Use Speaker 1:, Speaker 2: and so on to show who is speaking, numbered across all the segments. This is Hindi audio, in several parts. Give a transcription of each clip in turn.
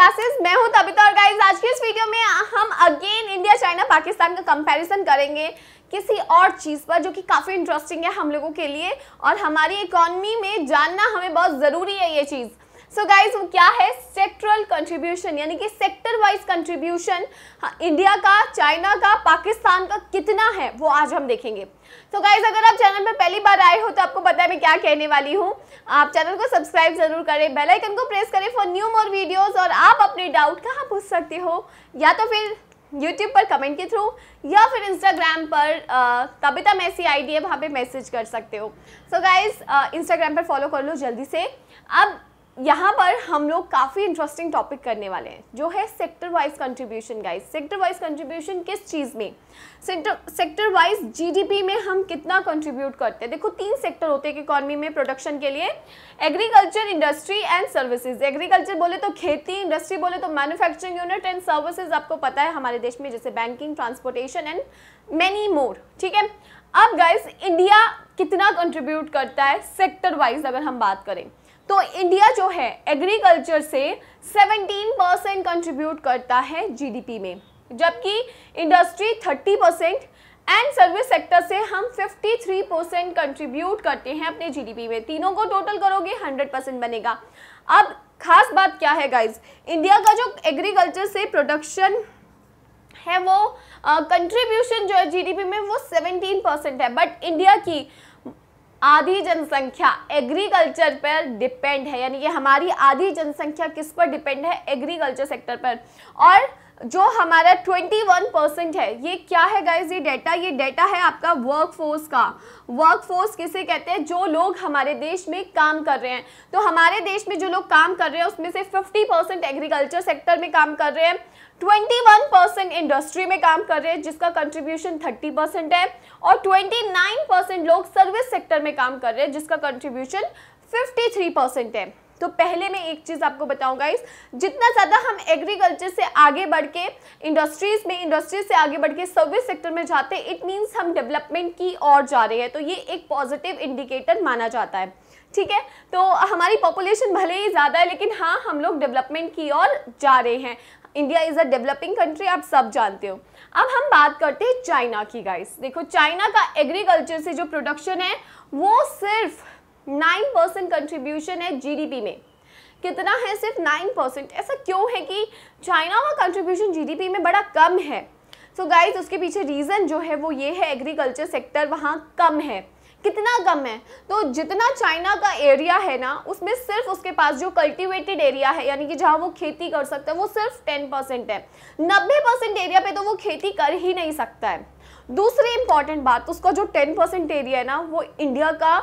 Speaker 1: क्लासेस मैं हूं तबिता और गाइस आज के इस वीडियो में हम अगेन इंडिया चाइना पाकिस्तान का कंपैरिजन करेंगे किसी और चीज़ पर जो कि काफ़ी इंटरेस्टिंग है हम लोगों के लिए और हमारी इकोनॉमी में जानना हमें बहुत ज़रूरी है ये चीज़ सो so गाइस वो क्या है कंट्रीब्यूशन यानी कि सेक्टर वाइज कंट्रीब्यूशन इंडिया का चाइना का पाकिस्तान का कितना है वो आज हम देखेंगे तो so गाइज अगर आप चैनल पर पहली बार आए हो तो आपको पता है मैं क्या कहने वाली हूँ आप चैनल को सब्सक्राइब जरूर करें बेल आइकन को प्रेस करें फॉर न्यू मोर वीडियोस और आप अपने डाउट कहाँ पूछ सकते हो या तो फिर यूट्यूब पर कमेंट के थ्रू या फिर इंस्टाग्राम पर तबिता मैसी आईडी है वहाँ पर मैसेज कर सकते हो सो गाइज इंस्टाग्राम पर फॉलो कर लो जल्दी से अब यहाँ पर हम लोग काफ़ी इंटरेस्टिंग टॉपिक करने वाले हैं जो है sector wise contribution guys sector wise contribution किस चीज़ में सेक्टर सेक्टर वाइज जीडीपी में हम कितना कंट्रीब्यूट करते हैं देखो तीन सेक्टर होते हैं इकोनॉमी में प्रोडक्शन के लिए agriculture industry and services agriculture बोले तो खेती इंडस्ट्री बोले तो मैनुफैक्चरिंग यूनिट एंड सर्विसेज आपको पता है हमारे देश में जैसे banking transportation and many more ठीक है अब गाइज इंडिया कितना कंट्रीब्यूट करता है सेक्टर वाइज अगर हम बात करें तो इंडिया जो है एग्रीकल्चर से 17 परसेंट कंट्रीब्यूट करता है जीडीपी में जबकि industry 30 percent and service sector से हम 53 परसेंट कंट्रीब्यूट करते हैं अपने जीडीपी में तीनों को टोटल करोगे 100 परसेंट बनेगा अब खास बात क्या है गाइज इंडिया का जो एग्रीकल्चर से प्रोडक्शन है वो कंट्रीब्यूशन uh, जो है जीडीपी में वो 17 परसेंट है बट इंडिया की आधी जनसंख्या एग्रीकल्चर पर डिपेंड है यानी कि हमारी आधी जनसंख्या किस पर डिपेंड है एग्रीकल्चर सेक्टर पर और जो हमारा 21 परसेंट है ये क्या है गाइज ये डेटा ये डेटा है आपका वर्कफोर्स का वर्कफोर्स किसे कहते हैं जो लोग हमारे देश में काम कर रहे हैं तो हमारे देश में जो लोग काम कर रहे हैं उसमें से 50 परसेंट एग्रीकल्चर सेक्टर में काम कर रहे हैं 21 परसेंट इंडस्ट्री में काम कर रहे हैं जिसका कंट्रीब्यूशन 30 परसेंट है और 29 परसेंट लोग सर्विस सेक्टर में काम कर रहे हैं जिसका कंट्रीब्यूशन 53 परसेंट है तो पहले मैं एक चीज़ आपको बताऊंगा इस जितना ज़्यादा हम एग्रीकल्चर से आगे बढ़ के इंडस्ट्रीज़ में इंडस्ट्रीज से आगे बढ़ के सर्विस सेक्टर में जाते हैं इट मीन्स हम डेवलपमेंट की ओर जा रहे हैं तो ये एक पॉजिटिव इंडिकेटर माना जाता है ठीक है तो हमारी पॉपुलेशन भले ही ज़्यादा है लेकिन हाँ हम लोग डेवलपमेंट की ओर जा रहे हैं India is a developing country आप सब जानते हो अब हम बात करते हैं चाइना की गाइस देखो चाइना का एग्रीकल्चर से जो प्रोडक्शन है वो सिर्फ नाइन परसेंट कंट्रीब्यूशन है जीडीपी में कितना है सिर्फ नाइन परसेंट ऐसा क्यों है कि चाइना का कंट्रीब्यूशन जीडीपी में बड़ा कम है सो so गाइज उसके पीछे रीज़न जो है वो ये है एग्रीकल्चर सेक्टर वहाँ कम है कितना कम है तो जितना चाइना का एरिया है ना उसमें सिर्फ उसके पास जो कल्टीवेटेड एरिया है यानी कि जहाँ वो खेती कर सकता है वो सिर्फ टेन परसेंट है नब्बे परसेंट एरिया पे तो वो खेती कर ही नहीं सकता है दूसरी इंपॉर्टेंट बात उसका जो टेन परसेंट एरिया है ना वो इंडिया का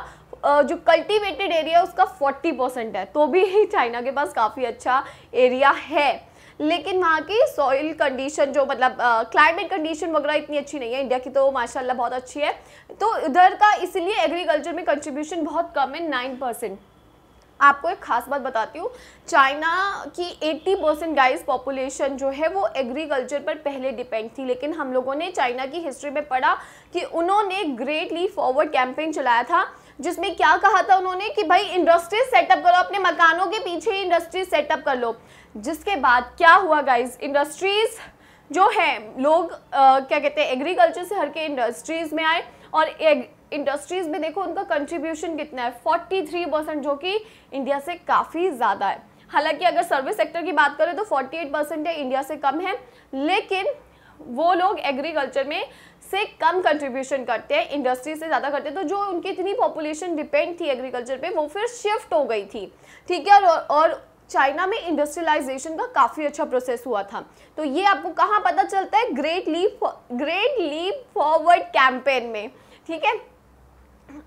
Speaker 1: जो कल्टीवेटेड एरिया उसका 40 परसेंट है तो भी चाइना के पास काफ़ी अच्छा एरिया है लेकिन वहाँ की सॉइल कंडीशन जो मतलब क्लाइमेट कंडीशन वगैरह इतनी अच्छी नहीं है इंडिया की तो माशाल्लाह बहुत अच्छी है तो इधर का इसलिए एग्रीकल्चर में कंट्रीब्यूशन बहुत कम है नाइन परसेंट आपको एक खास बात बताती हूँ चाइना की 80 परसेंट गाइस पॉपुलेशन जो है वो एग्रीकल्चर पर पहले डिपेंड थी लेकिन हम लोगों ने चाइना की हिस्ट्री में पढ़ा कि उन्होंने ग्रेट ली फॉरवर्ड कैंपेन चलाया था जिसमें क्या कहा था उन्होंने कि भाई इंडस्ट्री सेटअप करो अपने मकानों के पीछे इंडस्ट्री सेटअप कर लो जिसके बाद क्या हुआ गाइज इंडस्ट्रीज़ जो हैं लोग आ, क्या कहते हैं एग्रीकल्चर से हर के इंडस्ट्रीज़ में आए और इंडस्ट्रीज़ में देखो उनका कंट्रीब्यूशन कितना है 43 परसेंट जो कि इंडिया से काफ़ी ज़्यादा है हालांकि अगर सर्विस सेक्टर की बात करें तो 48 परसेंट है इंडिया से कम है लेकिन वो लोग एग्रीकल्चर में से कम कंट्रीब्यूशन करते हैं इंडस्ट्री से ज़्यादा करते हैं तो जो उनकी इतनी पॉपुलेशन डिपेंड थी एग्रीकल्चर पे वो फिर शिफ्ट हो गई थी ठीक है और, और चाइना में इंडस्ट्रियलाइजेशन का काफ़ी अच्छा प्रोसेस हुआ था तो ये आपको कहाँ पता चलता है great leap great leap forward campaign में ठीक है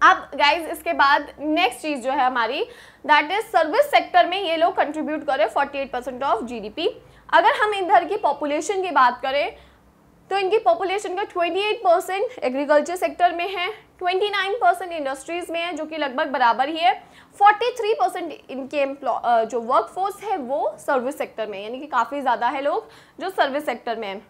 Speaker 1: अब गाइज इसके बाद नेक्स्ट चीज़ जो है हमारी दैट इज सर्विस सेक्टर में ये लोग कंट्रीब्यूट करें फोर्टी परसेंट ऑफ जी अगर हम इधर की पॉपुलेशन की बात करें तो इनकी पॉपुलेशन का 28 परसेंट एग्रीकल्चर सेक्टर में है 29 परसेंट इंडस्ट्रीज में है जो कि लगभग बराबर ही है 43 परसेंट इनके एम्प्लॉ जो वर्कफोर्स है वो सर्विस सेक्टर में यानी कि काफ़ी ज़्यादा है लोग जो सर्विस सेक्टर में है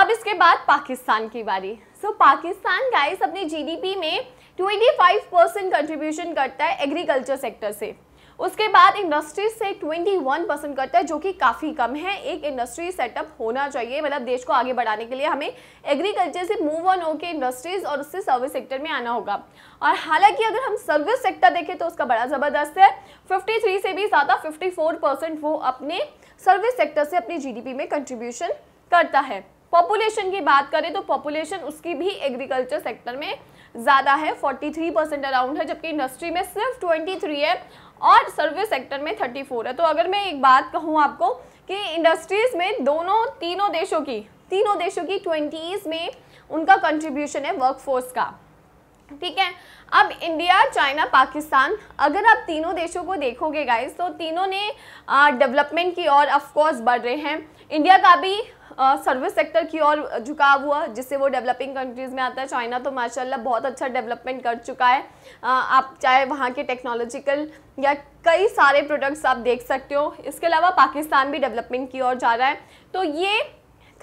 Speaker 1: अब इसके बाद पाकिस्तान की बारी सो so, पाकिस्तान गाइस अपने जीडीपी में 25 परसेंट कंट्रीब्यूशन करता है एग्रीकल्चर सेक्टर से उसके बाद इंडस्ट्री से 21 परसेंट करता है जो कि काफ़ी कम है एक इंडस्ट्री सेटअप होना चाहिए मतलब देश को आगे बढ़ाने के लिए हमें एग्रीकल्चर से मूव ऑन होकर इंडस्ट्रीज़ और उससे सर्विस सेक्टर में आना होगा और हालांकि अगर हम सर्विस सेक्टर देखें तो उसका बड़ा ज़बरदस्त है 53 से भी ज़्यादा 54 परसेंट वो अपने सर्विस सेक्टर से अपनी जी में कंट्रीब्यूशन करता है पॉपुलेशन की बात करें तो पॉपुलेशन उसकी भी एग्रीकल्चर सेक्टर में ज़्यादा है 43 परसेंट अराउंड है जबकि इंडस्ट्री में सिर्फ 23 है और सर्विस सेक्टर में 34 है तो अगर मैं एक बात कहूँ आपको कि इंडस्ट्रीज़ में दोनों तीनों देशों की तीनों देशों की ट्वेंटीज़ में उनका कंट्रीब्यूशन है वर्कफोर्स का ठीक है अब इंडिया चाइना पाकिस्तान अगर आप तीनों देशों को देखोगे गाइस तो तीनों ने डेवलपमेंट की ओर ऑफ कोर्स बढ़ रहे हैं इंडिया का भी सर्विस सेक्टर की ओर झुकाव हुआ जिससे वो डेवलपिंग कंट्रीज़ में आता है चाइना तो माशाल्लाह बहुत अच्छा डेवलपमेंट कर चुका है आप चाहे वहाँ के टेक्नोलॉजिकल या कई सारे प्रोडक्ट्स आप देख सकते हो इसके अलावा पाकिस्तान भी डेवलपमेंट की ओर जा रहा है तो ये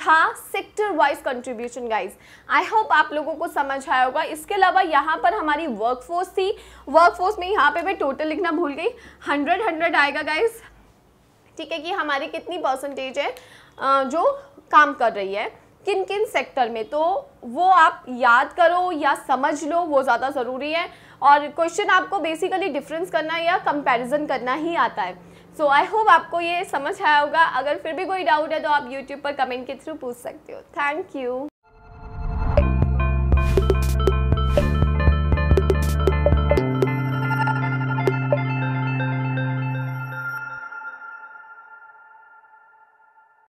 Speaker 1: था sector wise contribution guys I hope आप लोगों को समझ आया होगा इसके अलावा यहाँ पर हमारी वर्कफोर्स थी वर्कफोर्स में यहाँ पे मैं टोटल लिखना भूल गई हंड्रेड हंड्रेड आएगा गाइज ठीक है कि हमारी कितनी परसेंटेज है जो काम कर रही है किन किन सेक्टर में तो वो आप याद करो या समझ लो वो ज़्यादा ज़रूरी है और क्वेश्चन आपको बेसिकली डिफरेंस करना या कंपैरिजन करना ही आता है सो आई होप आपको ये समझ आया होगा अगर फिर भी कोई डाउट है तो आप यूट्यूब पर कमेंट के थ्रू पूछ सकते हो थैंक यू